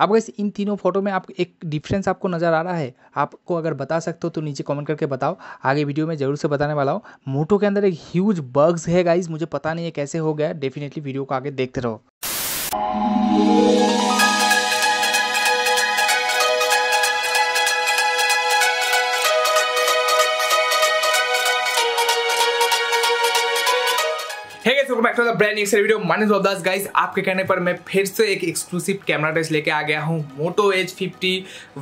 अब वैसे इन तीनों फ़ोटो में आप एक डिफरेंस आपको नज़र आ रहा है आपको अगर बता सकते हो तो नीचे कमेंट करके बताओ आगे वीडियो में ज़रूर से बताने वाला हूँ मोटो के अंदर एक ह्यूज बग्स है गाइज मुझे पता नहीं है कैसे हो गया डेफिनेटली वीडियो को आगे देखते रहो back to the brand new video आपके कहने पर मैं फिर से एक एक्सक्लूसिव कैमरा टेस्ट लेके आ गया हूँ Moto H fifty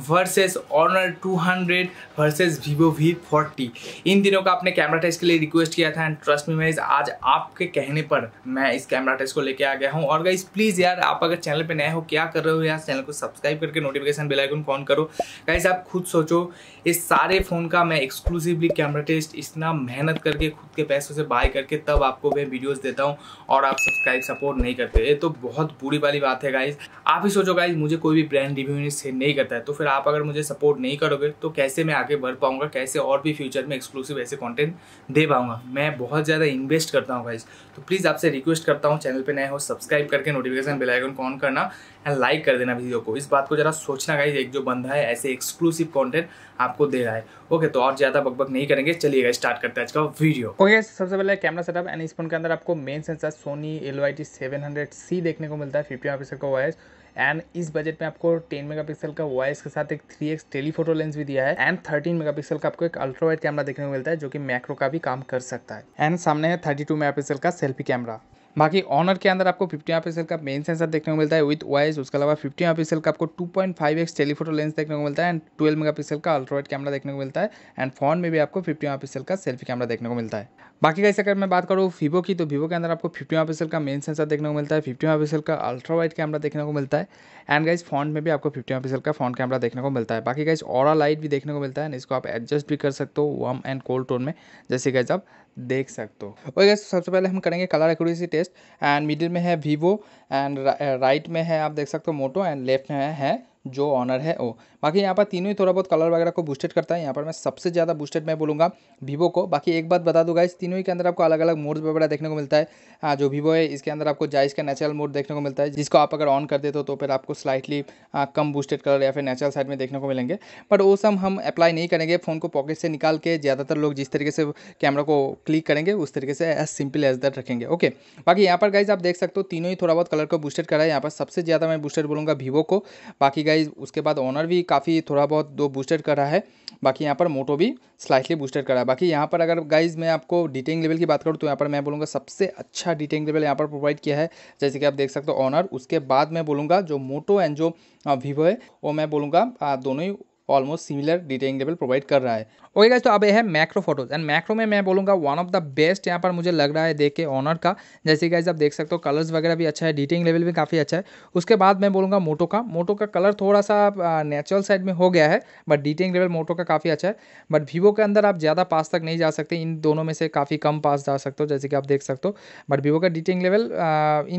versus Honor two hundred versus Vivo V forty इन दिनों का आपने कैमरा टेस्ट के लिए रिक्वेस्ट किया था एंड ट्रस्ट मी आज आपके कहने पर मैं इस कैमरा टेस्ट को लेके आ गया हूँ और गाइज प्लीज़ यार आप अगर चैनल पर नए हो क्या कर रहे हो यार चैनल को सब्सक्राइब करके नोटिफिकेशन बिलाईकून ऑन करो गाइज आप खुद सोचो इस सारे फ़ोन का मैं एक्सक्लूसिवली कैमरा टेस्ट इतना मेहनत करके खुद के पैसों से बाय करके तब आपको मैं वीडियोज़ देता हूँ और आप सब्सक्राइब सपोर्ट नहीं करते ये तो बहुत बुरी वाली बात है गाइज आप ही सोचो गाइज मुझे कोई भी ब्रांड रिव्यू नहीं करता है तो फिर आप अगर मुझे सपोर्ट नहीं करोगे तो कैसे मैं आगे बढ़ पाऊंगा कैसे और भी फ्यूचर में एक्सक्लूसिव ऐसे कॉन्टेंट दे पाऊंगा मैं बहुत ज़्यादा इन्वेस्ट करता हूँ गाइज तो प्लीज़ आपसे रिक्वेस्ट करता हूँ चैनल पर नए हो सब्सक्राइब करके नोटिफिकेशन बेलाइकन को ऑन करना एंड लाइक कर देना वीडियो को इस बात को जरा सोचना गाइज एक जो बंदा है ऐसे एक्सक्लूसिव कंटेंट आपको दे रहा है ओके तो और ज़्यादा बकबक नहीं करेंगे चलिएगा स्टार्ट करते हैं आज का वीडियो ओके सबसे पहले कैमरा सेटअप एंड इस फोन के अंदर आपको main sensor Sony L Y T seven hundred C देखने को मिलता है फिफ्टी मेगा का वॉयस एंड इस बजट में आपको 10 मेगापिक्सल का वॉइस के साथ एक 3x टेलीफोटो लेंस भी दिया है एंड 13 मेगापिक्सल का आपको एक अल्ट्रा वाइड कैमरा देखने को मिलता है जो कि मैक्रो का भी काम कर सकता है एंड सामने है 32 मेगापिक्सल का सेल्फी कैमरा बाकी ऑनर के अंदर आपको फिफ्टी एम का मेन सेंसर देखने को मिलता है विथ वाइज उसके अलावा फिफ्टी एम का आपको two point five X telephoto lens देखने को मिलता है एंड ट्वेल्व मेगा का अल्ट्रोइड कैमरा देखने को मिलता है एंड फोन में भी आपको फिफ्टी एम का सेल्फी कैमरा देखने को मिलता है बाकी कैसे अगर मैं बात करूँ वीवो की तो वीवो के अंदर आपको फिफ्टी एम का मेन सेंसर देखने को मिलता है फिफ्टी एम का अल्ट्रा वाइड कैमरा देखने को मिलता है एंड गाइज फ्रंट में भी आपको फिफ्टी एम का फ्रंट कैमरा देखने को मिलता है बाकी गाइज और लाइट भी देखने को मिलता है इसको आप एडजस्ट भी कर सकते हो वार्म एंड कोल्ड टोन में जैसे गाइज आप देख सकते हो और तो सबसे पहले हम करेंगे colour accuracy test and middle में है वीवो एंड राइट में है आप देख सकते हो मोटो एंड लेफ्ट में है, है जो ऑनर है वो बाकी यहाँ पर तीनों ही थोड़ा बहुत कलर वगैरह को बूस्टेड करता है यहाँ पर मैं सबसे ज़्यादा बूस्टेड मैं बोलूँगा वीवो को बाकी एक बात बता दूंगा इस तीनों ही के अंदर आपको अलग अलग मोड्स वगैरह देखने को मिलता है आ, हाँ, जो वीवो है इसके अंदर आपको जाइज का नेचुरल मोड देखने को मिलता है जिसको आप अगर ऑन कर देते हो तो फिर आपको स्लाइटली हाँ, कम बूस्टेड कलर या फिर नेचुरल साइड में देखने को मिलेंगे बट वो सब हम अप्लाई नहीं करेंगे फ़ोन को पॉकेट से निकाल के ज़्यादातर लोग जिस तरीके से कैमरा को क्लिक करेंगे उस तरीके से एज सिंपल एज दैट रखेंगे ओके बाकी यहाँ पर गाइज आप देख सकते हो तीनों ही थोड़ा बहुत कलर को बूस्टेड करा है यहाँ पर सबसे ज़्यादा मैं बूस्टेड बोलूँगा वीवो को बाकी गाइज प्राइस उसके बाद ऑनर भी काफ़ी थोड़ा बहुत दो बूस्टेड कर रहा है बाकी यहाँ पर मोटो भी स्लाइटली बूस्टेड कर रहा है बाकी यहाँ पर अगर गाइज मैं आपको डिटेलिंग लेवल की बात करूँ तो यहाँ पर मैं बोलूँगा सबसे अच्छा डिटेलिंग लेवल यहाँ पर प्रोवाइड किया है जैसे कि आप देख सकते हो ऑनर उसके बाद मैं बोलूँगा जो मोटो एंड जो वीवो है वो मैं बोलूँगा दोनों ही almost similar detailing level provide कर रहा है ओके गाइस तो अब यह है मैक्रो फोटोज एंड मैक्रो में मैं बोलूँगा वन ऑफ द बेस्ट यहाँ पर मुझे लग रहा है देख के ऑनर का जैसे गाइस आप देख सकते हो कलर्स वगैरह भी अच्छा है डिटेलिंग लेवल भी काफ़ी अच्छा है उसके बाद मैं बोलूँगा मोटो का मोटो का कलर थोड़ा सा नेचुरल साइड में हो गया है बट डिटेलिंग लेवल मोटो का काफ़ी अच्छा है बट वीवो के अंदर आप ज़्यादा पास तक नहीं जा सकते इन दोनों में से काफ़ी कम पास जा सकते हो जैसे कि आप देख सकते हो बट वीवो का डिटेलिंग लेवल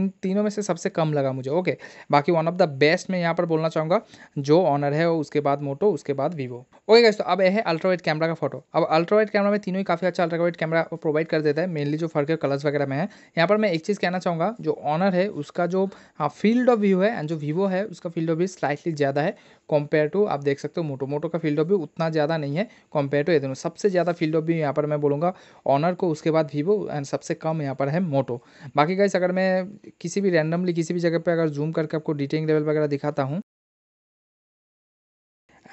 इन तीनों में से सबसे कम लगा मुझे ओके बाकी वन ऑफ द बेस्ट मैं यहाँ पर बोलना चाहूँगा जो ऑनर है उसके बाद मोटो उसके बाद वीवो ओके गाइस तो अब यह है अल्ट्रावाइट कैमरा का फोटो अब अल्ट्रावाइट कैमरा में तीनों ही काफ़ी अच्छा अल्ट्रावाइट कैमरा प्रोवाइड कर देता है मेनली जो फर्क है कलर्स वगैरह में है यहाँ पर मैं एक चीज़ कहना चाहूँगा जो ऑनर है उसका जो फील्ड ऑफ व्यू है एंड जो वीवो है उसका फील्ड ऑफ व्यू स्लाइटली ज़्यादा है कंपेयर टू आप देख सकते हो मोटो मोटो का फील्ड ऑफ व्यू उतना ज़्यादा नहीं है कंपेयर टू ये दोनों सबसे ज़्यादा फील्ड ऑफ व्यू यहाँ पर मैं बोलूंगा ऑनर को उसके बाद वीवो एंड सबसे कम यहाँ पर है मोटो बाकी गाइस अगर मैं किसी भी रैंडमली किसी भी जगह पर अगर जूम करके आपको डिटेलिंग लेवल वगैरह दिखाता हूँ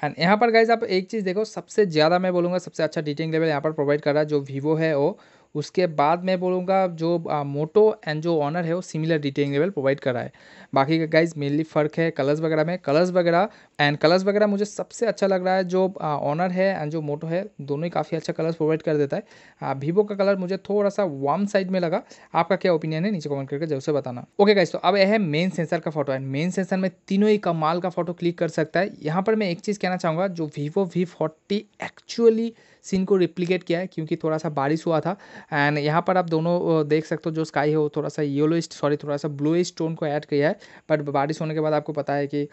एंड यहाँ पर गाइज आप एक चीज़ देखो सबसे ज़्यादा मैं बोलूँगा सबसे अच्छा डीटिंग लेवल यहाँ पर प्रोवाइड कर रहा है जो वीवो है वो उसके बाद मैं बोलूँगा जो मोटो एंड जो ऑनर है वो सिमिलर डिटेलिंग लेवल प्रोवाइड करा है बाकी का गाइज मेनली फ़र्क है कलर्स वगैरह में कलर्स वगैरह एंड कलर्स वगैरह मुझे सबसे अच्छा लग रहा है जो ऑनर है एंड जो मोटो है दोनों ही काफ़ी अच्छा कलर्स प्रोवाइड कर देता है वीवो का कलर मुझे थोड़ा सा वार्म साइड में लगा आपका क्या ओपिनियन है नीचे कमेंट करके जरूर से बताना ओके गाइज तो अब यह है मेन सेंसर का फोटो एंड मेन सेंसर में तीनों ही कमाल का फोटो क्लिक कर सकता है यहाँ पर मैं एक चीज़ कहना चाहूँगा जो Vivo V forty actually scene को रिप्लीकेट किया है क्योंकि थोड़ा सा बारिश हुआ था एंड यहाँ पर आप दोनों देख सकते हो जो स्काई है वो थोड़ा सा येलो सॉरी थोड़ा सा ब्लू टोन को ऐड किया है बट बारिश होने के बाद आपको पता है कि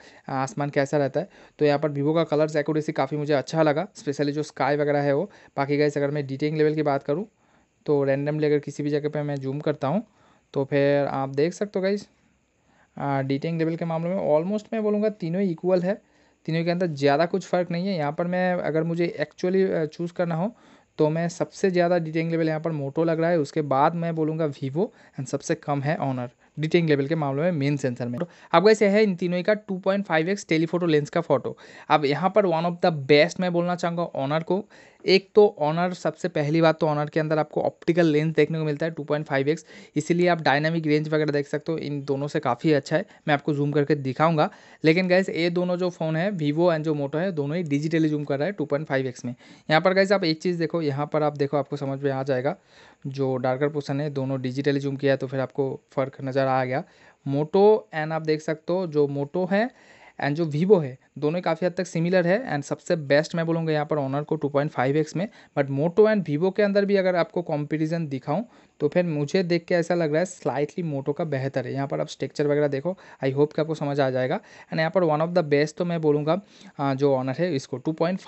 आसमान कैसा रहता है तो यहाँ पर वीवो का कलर्स एक्यूरेसी काफ़ी मुझे अच्छा लगा स्पेशली जो स्काई वगैरह है वो बाकी गैस अगर मैं डिटेलिंग लेवल की बात करूँ तो रैंडमली अगर किसी भी जगह पर मैं जूम करता हूँ तो फिर आप देख सकते हो गाइज डिटेलिंग लेवल के मामले में ऑलमोस्ट मैं बोलूँगा तीनों इक्वल है तीनों के अंदर ज़्यादा कुछ फ़र्क नहीं है यहाँ पर मैं अगर मुझे एक्चुअली चूज़ करना हो तो मैं सबसे ज़्यादा डिटेलिंग लेवल यहाँ पर मोटो लग रहा है उसके बाद मैं बोलूँगा वीवो एंड सबसे कम है ऑनर डिटेलिंग लेवल के मामले में मेन सेंसर में अब वैसे है इन तीनों का 2.5x टेलीफोटो लेंस का फोटो अब यहाँ पर वन ऑफ द बेस्ट मैं बोलना चाहूँगा ऑनर को एक तो ऑनर सबसे पहली बात तो ऑनर के अंदर आपको ऑप्टिकल लेंस देखने को मिलता है 2.5x इसीलिए आप डायनामिक रेंज वगैरह देख सकते हो इन दोनों से काफ़ी अच्छा है मैं आपको जूम करके दिखाऊंगा लेकिन गैस ये दोनों जो फ़ोन है वीवो एंड जो मोटो है दोनों ही डिजिटली जूम कर रहा है टू में यहाँ पर गैस आप एक चीज़ देखो यहाँ पर आप देखो आपको समझ में आ जाएगा जो डार्कर पोर्सन है दोनों डिजिटली जूम किया तो फिर आपको फ़र्क नज़र आ गया मोटो एंड आप देख सकते हो जो मोटो है एंड जो वीवो है दोनों काफ़ी हद तक सिमिलर है एंड सबसे बेस्ट मैं बोलूँगा यहाँ पर ऑनर को 2.5x में बट मोटो एंड वीवो के अंदर भी अगर आपको कॉम्पिटिशन दिखाऊँ तो फिर मुझे देख के ऐसा लग रहा है स्लाइटली मोटो का बेहतर है यहाँ पर आप स्ट्रक्चर वगैरह देखो आई होप कि आपको समझ आ जाएगा एंड यहाँ पर वन ऑफ द बेस्ट तो मैं बोलूँगा जो ऑनर है इसको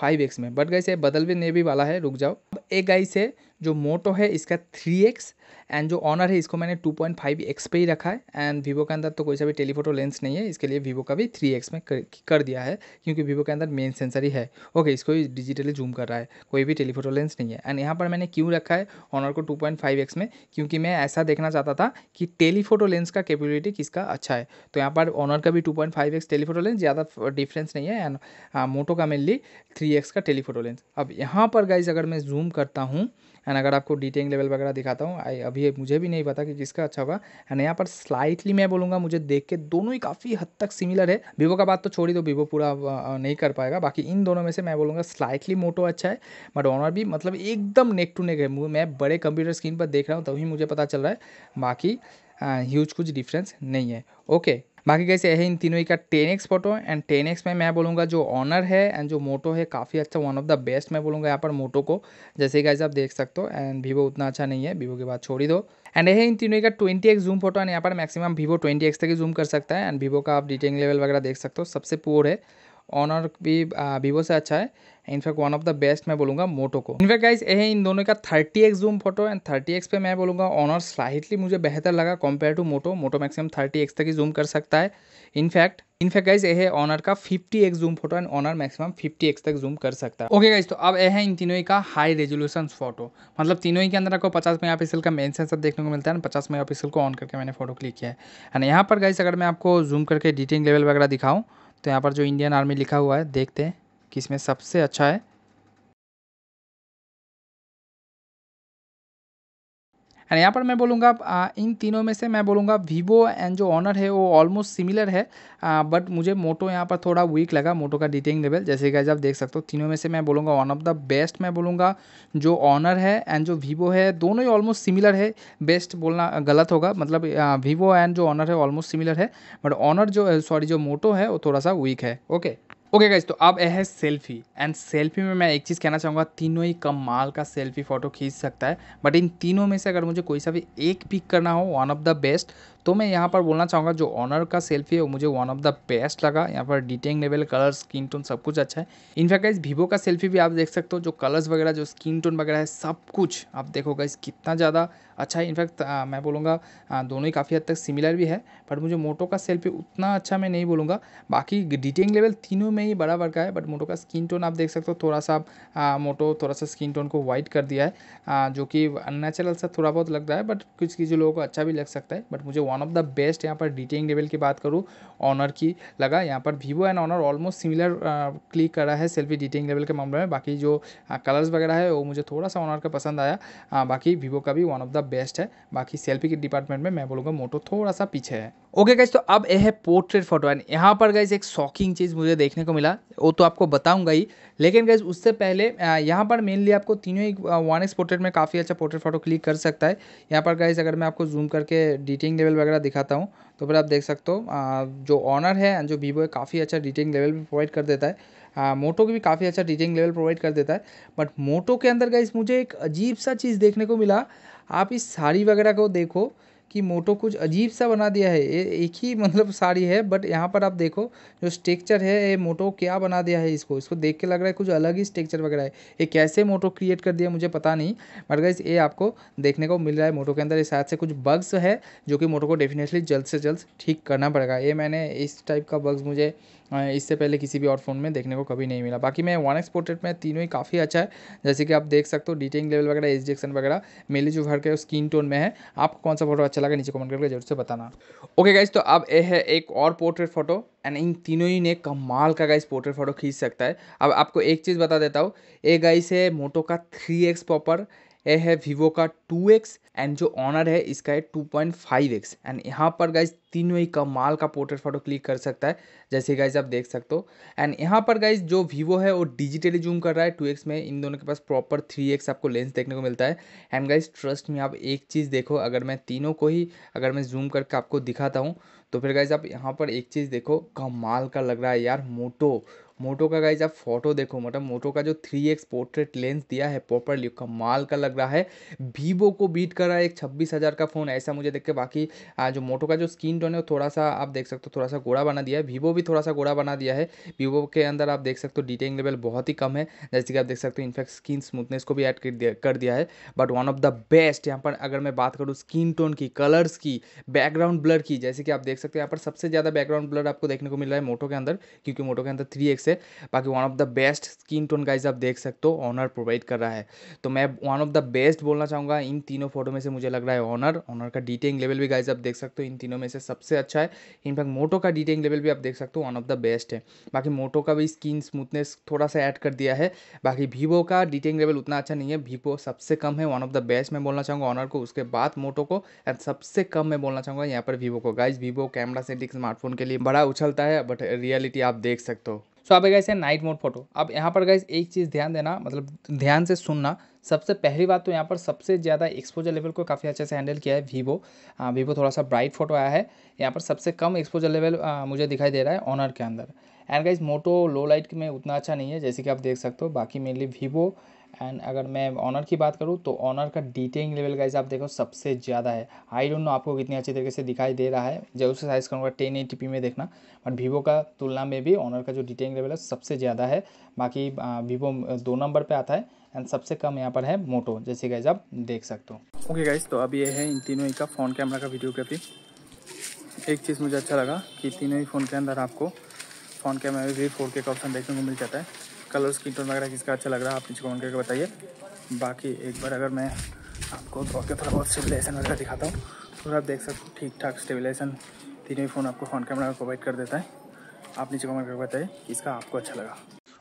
एक्स में बट गई से बदल भी ने भी वाला है रुक जाओ अब एक गाई से जो मोटो है इसका थ्री एक्स एंड जो ऑनर है इसको मैंने टू पॉइंट फाइव एक्स पे ही रखा है एंड वीवो के अंदर तो कोई सा भी टेलीफोटो लेंस नहीं है इसके लिए वीवो का भी थ्री एक्स में कर, कर दिया है क्योंकि वीवो के अंदर मेन सेंसर ही है ओके इसको भी डिजिटली जूम कर रहा है कोई भी टेलीफोटो लेंस नहीं है एंड यहाँ पर मैंने क्यों रखा है ऑनर को टू पॉइंट फाइव एक्स में क्योंकि मैं ऐसा देखना चाहता था कि टेलीफोटो लेंस का कैपेबिलिटी किसका अच्छा है तो यहाँ पर ऑनर का भी two point five X telephoto lens ज़्यादा डिफरेंस नहीं है एंड हाँ, मोटो का मेनली थ्री एक्स का टेलीफोटो लेंस अब यहाँ पर गाइज अगर मैं जूम करता हूँ एंड अगर आपको डिटेलिंग लेवल वगैरह दिखाता हूँ अभी मुझे भी नहीं पता कि किसका अच्छा होगा एंड यहाँ पर स्लाइटली मैं बोलूँगा मुझे देख के दोनों ही काफ़ी हद तक सिमिलर है वीवो का बात तो छोड़ी तो वीवो पूरा नहीं कर पाएगा बाकी इन दोनों में से मैं बोलूँगा स्लाइटली मोटो अच्छा है बट ऑनर भी मतलब एकदम नेक टू नेक है मैं बड़े कंप्यूटर स्क्रीन पर देख रहा हूँ तभी मुझे पता चल रहा है बाकी ह्यूज कुछ डिफरेंस नहीं है ओके बाकी कैसे है इन तीनों का ten X photo and ten X में मैं बोलूँगा जो ऑनर है एंड जो मोटो है काफ़ी अच्छा वन ऑफ द बेस्ट मैं बोलूँगा यहाँ पर मोटो को जैसे कैसे आप देख सकते हो एंड वीवो उतना अच्छा नहीं है वीवो के बाद छोड़ ही दो एंड है इन तीनों का twenty X zoom photo and यहाँ पर मैक्सिमम वीवो ट्वेंटी एक्स तक ही जूम कर सकता है एंड वीवो का आप डिटेलिंग लेवल वगैरह देख सकते हो सबसे पोर है ऑनर भी वीवो से अच्छा है in fact one of the best मैं बोलूँगा मोटो को इनफैक्ट गाइज यह इन दोनों का 30x zoom photo and 30x पे मैं बोलूँगा ऑनर स्लाइटली मुझे बेहतर लगा compare to Moto Moto maximum 30x तक ही जूम कर सकता है इनफैक्ट इनफैक्ट गाइज यह ऑनर का 50x zoom photo and Honor maximum 50x तक जूम कर सकता है ओके गाइज तो अब यह है इन तीनों का हाई रेजोल्यूशन फोटो मतलब तीनों ही के अंदर आपको मेगा पिक्सल का मेन सेंसर देखने को मिलता है पचास पिक्सल को ऑन करके मैंने फोटो क्लिक किया है एंड यहाँ पर गाइज अगर मैं आपको जूम करके डिटेलिंग लेवल वगैरह दिखाऊँ तो यहाँ पर जो इंडियन आर्मी लिखा हुआ है देखते हैं कि इसमें सबसे अच्छा है एंड यहाँ पर मैं बोलूँगा इन तीनों में से मैं बोलूँगा वीवो एंड जो ऑनर है वो ऑलमोस्ट सिमिलर है बट मुझे मोटो यहाँ पर थोड़ा वीक लगा मोटो का डिटेलिंग लेवल जैसे कि आप देख सकते हो तीनों में से मैं बोलूँगा वन ऑफ द बेस्ट मैं बोलूँगा जो ऑनर है एंड जो वीवो है दोनों ही ऑलमोस्ट सिमिलर है बेस्ट बोलना गलत होगा मतलब वीवो एंड जो ऑनर है ऑलमोस्ट सिमिलर है बट ऑनर जो सॉरी जो मोटो है वो थोड़ा सा वीक है okay okay. Okay okay guys तो अब है सेल्फी एंड सेल्फी में मैं एक चीज़ कहना चाहूँगा तीनों ही कम माल का सेल्फी फ़ोटो खींच सकता है बट इन तीनों में से अगर मुझे कोई सा भी एक पिक करना हो वन ऑफ द बेस्ट तो मैं यहाँ पर बोलना चाहूँगा जो ऑनर का सेल्फी है वो मुझे वन ऑफ द बेस्ट लगा यहाँ पर detailing level colour skin tone सब कुछ अच्छा है इनफैक्ट इस वीवो का सेल्फी भी आप देख सकते हो जो कलर्स वगैरह जो स्किन टोन वगैरह है सब कुछ आप देखोगे इस कितना ज़्यादा अच्छा है इनफैक्ट मैं बोलूँगा दोनों ही काफ़ी हद तक सिमिलर भी है बट मुझे मोटो का सेल्फी उतना अच्छा मैं नहीं बोलूँगा बाकी डिटेलिंग लेवल तीनों में ही बराबर का है बट मोटो का स्किन टोन आप देख सकते हो थोड़ा सा मोटो थोड़ा सा स्किन टोन को वाइट कर दिया है जो कि अननेचुरल सा थोड़ा बहुत लगता है बट कुछ किसी लोगों को अच्छा भी लग सकता है बट मुझे one one of the best यहाँ पर डिटेलिंग लेवल की बात करूँ ऑनर की लगा यहाँ पर Vivo and Honor almost similar click कर रहा है सेल्फी डिटेलिंग लेवल के मामले में बाकी जो कलर्स uh, वगैरह है वो मुझे थोड़ा सा ऑनर का पसंद आया uh, बाकी वीवो का भी वन ऑफ द बेस्ट है बाकी सेल्फी के डिपार्टमेंट में मैं बोलूँगा मोटो थोड़ा सा पीछे है ओके गाइज तो अब यह है पोर्ट्रेट फोटो एंड यहाँ पर गाइज एक शॉकिंग चीज़ मुझे देखने को मिला वो तो आपको बताऊंगा ही लेकिन गाइज उससे पहले यहाँ पर मेनली आपको तीनों ही वन एक्स पोर्ट्रेट में काफ़ी अच्छा पोर्ट्रेट फोटो क्लिक कर सकता है यहाँ पर गाइज अगर मैं आपको जूम करके डिटेलिंग लेवल वगैरह दिखाता हूँ तो फिर आप देख सकते हो जो ऑनर है एंड जो वीवो है काफ़ी अच्छा डिटेलिंग लेवल भी प्रोवाइड कर देता है मोटो की भी काफ़ी अच्छा डिटेलिंग लेवल प्रोवाइड कर देता है बट मोटो के अंदर गाइज मुझे एक अजीब सा चीज़ देखने को मिला आप इस साड़ी वगैरह को देखो कि मोटो कुछ अजीब सा बना दिया है ये एक ही मतलब साड़ी है बट यहाँ पर आप देखो जो स्ट्रक्चर है ये मोटो क्या बना दिया है इसको इसको देख के लग रहा है कुछ अलग ही स्ट्रक्चर वगैरह है ये कैसे मोटो क्रिएट कर दिया मुझे पता नहीं बट गाइज ये आपको देखने को मिल रहा है मोटो के अंदर शायद से कुछ बग्स है जो कि मोटो को डेफिनेटली जल्द से जल्द ठीक करना पड़ेगा ये मैंने इस टाइप का बग्स मुझे हाँ, इससे पहले किसी भी और फ़ोन में देखने को कभी नहीं मिला बाकी मैं वन एक्स पोर्ट्रेट में तीनों ही काफ़ी अच्छा है जैसे कि आप देख सकते हो डिटेलिंग लेवल वगैरह एच डिक्शन वगैरह मेले जो भर के स्किन टोन में है आपको कौन सा फोटो अच्छा लगा नीचे कमेंट करके जरूर से बताना ओके गाइज तो अब यह है एक और पोर्ट्रेट फोटो एंड इन तीनों ही ने कमाल का गाइस पोर्ट्रेट फोटो खींच सकता है अब आपको एक चीज़ बता देता हूँ ए गाइस है मोटो का थ्री एक्स पॉपर है वीवो का टू एक्स एंड जो ऑनर है इसका है two point five X and यहाँ पर गाइज तीनों ही कमाल का पोर्ट्रेट फोटो क्लिक कर सकता है जैसे गाइज आप देख सकते हो एंड यहाँ पर गाइज जो वीवो है वो डिजिटली जूम कर रहा है टू एक्स में इन दोनों के पास प्रॉपर थ्री एक्स आपको लेंस देखने को मिलता है एंड गाइज ट्रस्ट में आप एक चीज़ देखो अगर मैं तीनों को ही अगर मैं जूम करके आपको दिखाता हूँ तो फिर गाइज आप यहाँ पर एक चीज़ देखो कमाल का लग रहा है यार मोटो मोटो का गाइज आप फोटो देखो मतलब मोटो का जो थ्री एक्स पोर्ट्रेट लेंस दिया है प्रॉपरली कमाल का लग रहा है वीवो को बीट कर रहा है एक छब्बीस हज़ार का फ़ोन ऐसा मुझे देख के बाकी जो मोटो का जो स्क्रीन टोन है वो थोड़ा सा आप देख सकते हो थोड़ा सा गोड़ा बना दिया है वीवो भी थोड़ा सा गोड़ा बना दिया है वीवो के अंदर आप देख सकते हो डिटेलिंग लेवल बहुत ही कम है जैसे कि आप देख सकते हो इनफैक्ट स्किन स्मूथनेस को भी ऐड कर दिया कर दिया है but one of the best यहाँ पर अगर मैं बात करूँ स्किन टोन की कलर्स की बैकग्राउंड ब्लर की जैसे कि आप देख सकते हो यहाँ पर सबसे ज़्यादा बैकग्राउंड ब्लर आपको देखने को मिल रहा है मोटो के अंदर क्योंकि मोटो के अंदर थ्री एक्स से बाकी one of the best skin tone guys आप देख सकते हो ऑनर प्रोवाइड कर रहा है तो मैं वन ऑफ द बेस्ट बोलना चाहूँगा इन तीनों फोटो में से मुझे लग रहा है ऑनर ऑनर का डिटेलिंग लेवल भी गाइज आप देख सकते हो इन तीनों में से सबसे अच्छा है इनफैक्ट मोटो का डिटेलिंग लेवल भी आप देख सकते हो वन ऑफ द बेस्ट है बाकी मोटो का भी स्किन स्मूथनेस थोड़ा सा ऐड कर दिया है बाकी वीवो का डिटेलिंग लेवल उतना अच्छा नहीं है वीवो सबसे कम है वन ऑफ द बेस्ट मैं बोलना चाहूँगा ऑनर को उसके बाद मोटो को एंड सबसे कम मैं बोलना चाहूँगा यहाँ पर वीवो को guys Vivo camera setting smartphone के लिए बड़ा उछलता है बट रियलिटी आप देख सकते हो सो आप गए नाइट मोड फोटो अब यहाँ पर गए एक चीज़ ध्यान देना मतलब ध्यान से सुनना सबसे पहली बात तो यहाँ पर सबसे ज़्यादा एक्सपोजर लेवल को काफ़ी अच्छे से हैंडल किया है वीवो वीवो थोड़ा सा ब्राइट फोटो आया है यहाँ पर सबसे कम एक्सपोजर लेवल मुझे दिखाई दे रहा है ऑनर के अंदर and guys Moto low light में उतना अच्छा नहीं है जैसे कि आप देख सकते हो बाकी मेनली वीवो एंड अगर मैं ऑनर की बात करूँ तो ऑनर का डिटेलिंग लेवल गाइज आप देखो सबसे ज़्यादा है आई डोंट नो आपको कितनी अच्छी तरीके से दिखाई दे रहा है जब उसे साइज़ करूँगा टेन एटी में देखना बट वीवो का तुलना में भी ऑनर का जो डिटेलिंग लेवल है सबसे ज़्यादा है बाकी वीवो दो नंबर पर आता है एंड सबसे कम यहाँ पर है मोटो जैसे गाइज आप देख सकते हो ओके गाइज तो अब ये है इन तीनों का फ़ोन कैमरा का वीडियोग्राफी एक चीज़ मुझे अच्छा लगा कि तीनों ही फ़ोन के अंदर आपको फ़ोन कैमरा में भी फोर के का ऑप्शन देखने को मिल जाता है कलर स्किन टोन तो वगैरह किसका अच्छा लग रहा है आप नीचे कमेंट करके बताइए बाकी एक बार अगर मैं आपको दौड़ के थोड़ा बहुत स्टेबलाइजेशन वगैरह दिखाता हूँ तो आप देख सकते हो ठीक ठाक स्टेबलाइजेशन तीनों ही फ़ोन आपको फ्रंट कैमरा प्रोवाइड कर देता है आप नीचे कमेंट करके बताइए किसका आपको अच्छा लगा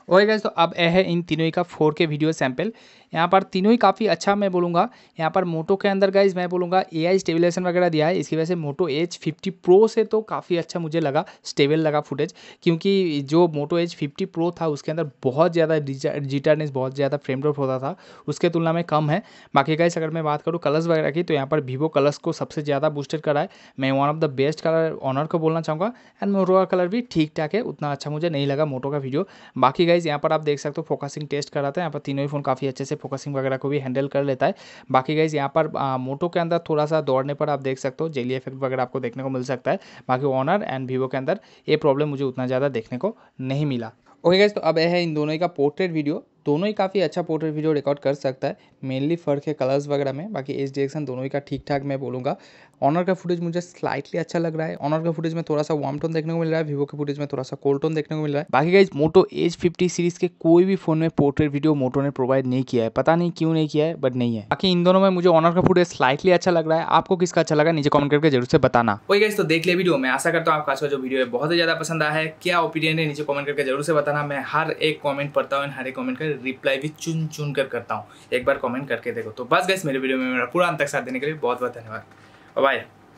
वही गाइस तो अब यह है इन तीनों ही का के वीडियो सैंपल यहाँ पर तीनों ही काफ़ी अच्छा मैं बोलूँगा यहाँ पर मोटो के अंदर गाइज मैं बोलूँगा ए आई स्टेबलेशन वगैरह दिया है इसकी वजह से मोटो एच फिफ्टी प्रो से तो काफ़ी अच्छा मुझे लगा स्टेबल लगा फुटेज क्योंकि जो मोटो एच फिफ्टी प्रो था उसके अंदर बहुत ज़्यादा डिजिटरनेस बहुत ज़्यादा फ्रेम ड्रॉप होता था उसके तुलना में कम है बाकी गाइज अगर मैं बात करूँ कलर्स वगैरह की तो यहाँ पर वीवो कलर्स को सबसे ज़्यादा बूस्टेड करा है मैं one of the best colour Honor को बोलना चाहूँगा एंड मोटो का कलर भी ठीक ठाक है उतना अच्छा मुझे नहीं लगा मोटो का वीडियो बाकी गाइज यहाँ पर आप देख सकते हो फोकसिंग टेस्ट कराता है यहाँ पर तीनों ही फोन काफ़ी अच्छे से फोकसिंग वगैरह को भी हैंडल कर लेता है बाकी गाइज यहाँ पर मोटो के अंदर थोड़ा सा दौड़ने पर आप देख सकते हो जेली इफेक्ट वगैरह आपको देखने को मिल सकता है बाकी ऑनर एंड वीवो के अंदर ये प्रॉब्लम मुझे उतना ज़्यादा देखने को नहीं मिला ओके okay गाइज तो अब है इन दोनों का पोर्ट्रेट वीडियो दोनों ही काफ़ी अच्छा पोर्ट्रेट वीडियो रिकॉर्ड कर सकता है मेनली फ़र्क है कलर्स वगैरह में बाकी एच डिरेक्शन दोनों ही का ठीक ठाक मैं बोलूँगा ऑनर का फुटेज मुझे स्लाइटली अच्छा लग रहा है ऑनर का फुटेज में थोड़ा सा वार्म टोन देखने को मिल रहा है वीवो के फुटेज में थोड़ा सा कोल्ड टोन देखने को मिल रहा है बाकी guys Moto Edge fifty series के कोई भी फोन में पोर्ट्रेट वीडियो मोटो ने प्रोवाइड नहीं किया है पता नहीं क्यों नहीं किया है बट नहीं है बाकी इन दोनों में मुझे ऑनर का फुटेज स्लाइटली अच्छा लग रहा है आपको किसका अच्छा लगा नीचे कमेंट करके जरूर से बताना वही गाइज तो देख लिया वीडियो मैं आशा करता हूँ आपका आज का जो वीडियो है बहुत ही ज्यादा पसंद आया है क्या ओपिनियन है नीचे कमेंट करके जरूर से बताना मैं हर एक कॉमेंट पढ़ता हूँ हर एक कमेंट का रिप्लाई भी चुन चुन कर करता हूँ एक बार कमेंट करके देखो तो बस गए मेरे वीडियो में मेरा पूरा अंत तक साथ देने के लिए बहुत बहुत धन्यवाद बाय